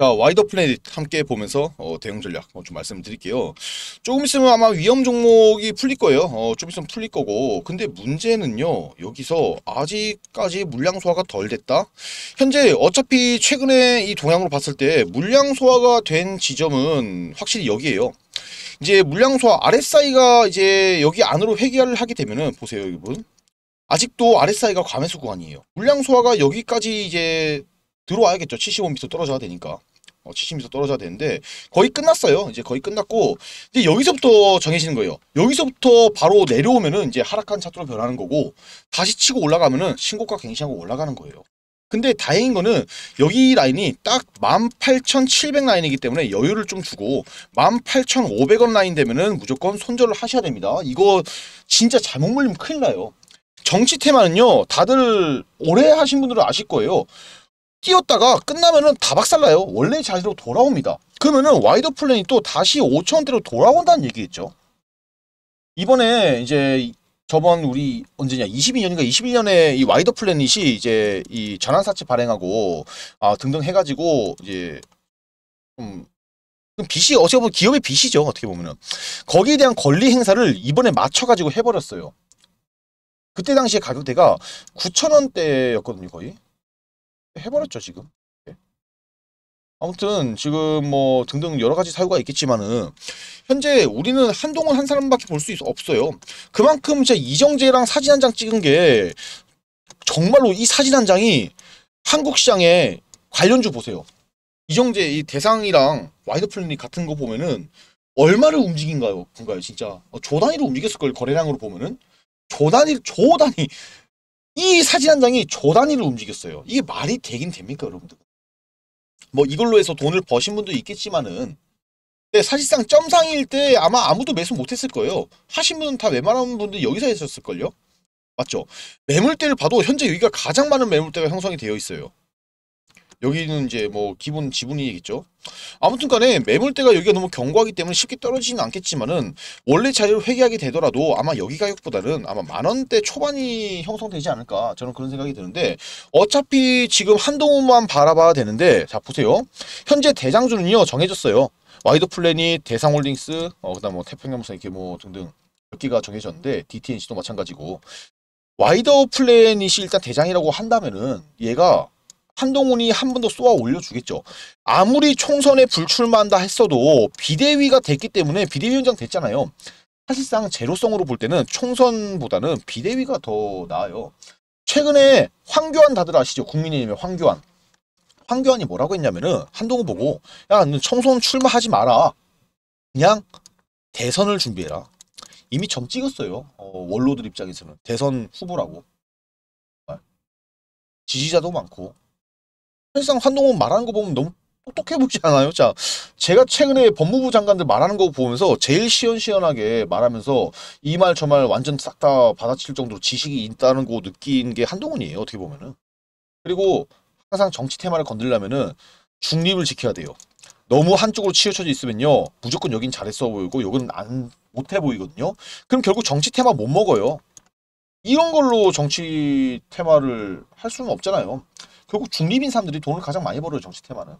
자, 와이더 플레닛 함께 보면서 어, 대응 전략 어, 좀 말씀드릴게요. 을 조금 있으면 아마 위험 종목이 풀릴 거예요. 어, 좀 있으면 풀릴 거고. 근데 문제는요. 여기서 아직까지 물량 소화가 덜 됐다. 현재 어차피 최근에 이 동향으로 봤을 때 물량 소화가 된 지점은 확실히 여기에요. 이제 물량 소화 RSI가 이제 여기 안으로 회귀를 하게 되면은 보세요, 여러분. 아직도 RSI가 과매수 구간이에요. 물량 소화가 여기까지 이제 들어와야겠죠. 75m 떨어져야 되니까. 어, 70m 떨어져야 되는데 거의 끝났어요. 이제 거의 끝났고 이제 여기서부터 정해지는 거예요. 여기서부터 바로 내려오면은 이제 하락한 차트로 변하는 거고 다시 치고 올라가면은 신고가 갱신하고 올라가는 거예요. 근데 다행인 거는 여기 라인이 딱 18,700 라인이기 때문에 여유를 좀 주고 18,500원 라인 되면은 무조건 손절을 하셔야 됩니다. 이거 진짜 잘못 물리면 큰일 나요. 정치 테마는요 다들 오래 하신 분들은 아실 거예요 뛰었다가 끝나면은 다 박살나요. 원래 자세로 돌아옵니다. 그러면은 와이드 플랜이 또 다시 5천원대로 돌아온다는 얘기겠죠. 이번에 이제 저번 우리 언제냐 22년인가 21년에 이 와이더 플래닛이 이제 이 전환사채 발행하고 아 등등 해가지고 이제 좀 빚이 어떻게 보면 기업의 빚이죠 어떻게 보면은 거기에 대한 권리 행사를 이번에 맞춰가지고 해버렸어요 그때 당시에 가격대가 9천원대였거든요 거의 해버렸죠 지금. 예. 아무튼 지금 뭐 등등 여러 가지 사유가 있겠지만은 현재 우리는 한동훈 한 사람밖에 볼 수 없어요. 그만큼 진 이정재랑 사진 한 장 찍은 게 정말로 이 사진 한 장이 한국 시장에 관련주 보세요. 이정재 이 대상이랑 와이드 플랜이 같은 거 보면은 얼마를 움직인가요? 뭔가요? 진짜 어, 조 단위로 움직였을 걸 거래량으로 보면은 조 단위 조 단위 이 사진 한 장이 조단위로 움직였어요. 이게 말이 되긴 됩니까, 여러분들? 뭐 이걸로 해서 돈을 버신 분도 있겠지만은 근 네, 사실상 점상일 때 아마 아무도 매수 못했을 거예요. 하신 분은 다 웬만한 분들 여기서 했었을걸요? 맞죠? 매물대를 봐도 현재 여기가 가장 많은 매물대가 형성이 되어 있어요. 여기는 이제 뭐 기본 지분이겠죠. 아무튼 간에 매물대가 여기가 너무 견고하기 때문에 쉽게 떨어지진 않겠지만은 원래 자리를 회귀하게 되더라도 아마 여기 가격보다는 아마 만원대 초반이 형성되지 않을까 저는 그런 생각이 드는데 어차피 지금 한동훈만 바라봐야 되는데 자 보세요. 현재 대장주는요 정해졌어요. 와이드 플래닛, 대상홀딩스, 어, 그다음 뭐 태평양무사 이렇게 뭐 등등 몇 개가 정해졌는데 DTNC도 마찬가지고 와이더 플래닛이 일단 대장이라고 한다면은 얘가 한동훈이 한 번 더 쏘아 올려주겠죠. 아무리 총선에 불출마한다 했어도 비대위가 됐기 때문에 비대위원장 됐잖아요. 사실상 제로성으로 볼 때는 총선보다는 비대위가 더 나아요. 최근에 황교안 다들 아시죠? 국민의힘의 황교안. 황교안이 뭐라고 했냐면은 한동훈 보고 야, 너 총선 출마하지 마라. 그냥 대선을 준비해라. 이미 점 찍었어요. 어, 원로들 입장에서는 대선 후보라고. 어? 지지자도 많고 사실상 한동훈 말하는 거 보면 너무 똑똑해 보이지 않아요? 자, 제가 최근에 법무부 장관들 말하는 거 보면서 제일 시원시원하게 말하면서 이 말 저 말 완전 싹 다 받아칠 정도로 지식이 있다는 거 느낀 게 한동훈이에요. 어떻게 보면은. 그리고 항상 정치 테마를 건들려면은 중립을 지켜야 돼요. 너무 한쪽으로 치우쳐져 있으면요. 무조건 여긴 잘했어 보이고 여기안 못해 보이거든요. 그럼 결국 정치 테마 못 먹어요. 이런 걸로 정치 테마를 할 수는 없잖아요. 결국 중립인 사람들이 돈을 가장 많이 벌어요 정치 테마는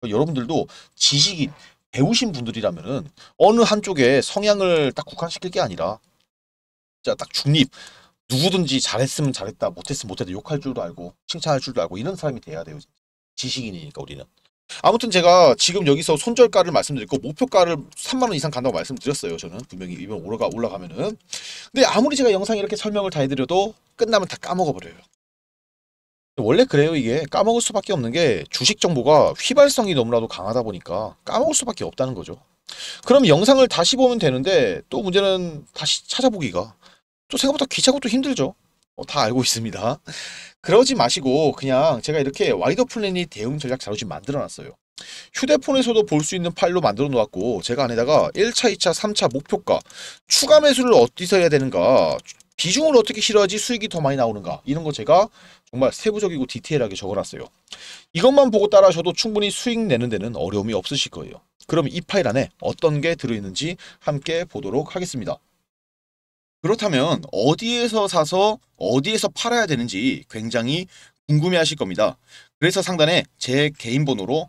그러니까 여러분들도 지식이 배우신 분들이라면은 어느 한쪽에 성향을 딱 국한시킬 게 아니라 진짜 딱 중립 누구든지 잘했으면 잘했다 못했으면 못했다 욕할 줄도 알고 칭찬할 줄도 알고 이런 사람이 돼야 돼요 지식인이니까 우리는 아무튼 제가 지금 여기서 손절가를 말씀드렸고 목표가를 3만원 이상 간다고 말씀드렸어요 저는 분명히 이번 올라가, 올라가면은 근데 아무리 제가 영상 이렇게 설명을 다 해드려도 끝나면 다 까먹어버려요 원래 그래요 이게 까먹을 수밖에 없는 게 주식 정보가 휘발성이 너무나도 강하다 보니까 까먹을 수밖에 없다는 거죠 그럼 영상을 다시 보면 되는데 또 문제는 다시 찾아보기가 또 생각보다 귀찮고 또 힘들죠 어, 다 알고 있습니다 그러지 마시고 그냥 제가 이렇게 와이더 플랜이 대응 전략 자료집 만들어 놨어요 휴대폰에서도 볼 수 있는 파일로 만들어 놓았고 제가 안에다가 1차, 2차, 3차 목표가 추가 매수를 어디서 해야 되는가 비중을 어떻게 실어야지 수익이 더 많이 나오는가 이런 거 제가 정말 세부적이고 디테일하게 적어놨어요. 이것만 보고 따라하셔도 충분히 수익 내는 데는 어려움이 없으실 거예요. 그럼 이 파일 안에 어떤 게 들어있는지 함께 보도록 하겠습니다. 그렇다면 어디에서 사서 어디에서 팔아야 되는지 굉장히 궁금해하실 겁니다. 그래서 상단에 제 개인 번호로